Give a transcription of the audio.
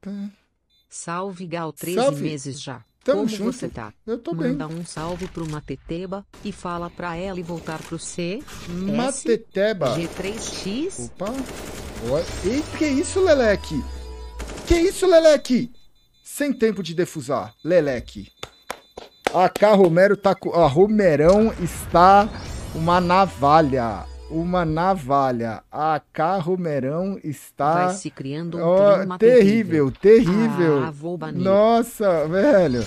Tá. Salve Gal, 13 salve. meses já. Tamo Como junto. você tá? Eu tô Manda bem. Manda um salve pro Mateteba e fala pra ela e voltar pro C. Mateteba. G3X. Opa. Oi. que isso, Leleque? Que isso, Leleque? Sem tempo de defusar, Leleque. A K Romero tá. A ah, Romerão está uma navalha uma navalha. A carromerão está. Vai se criando um oh, terrível, terrível. terrível. Ah, Nossa, velho.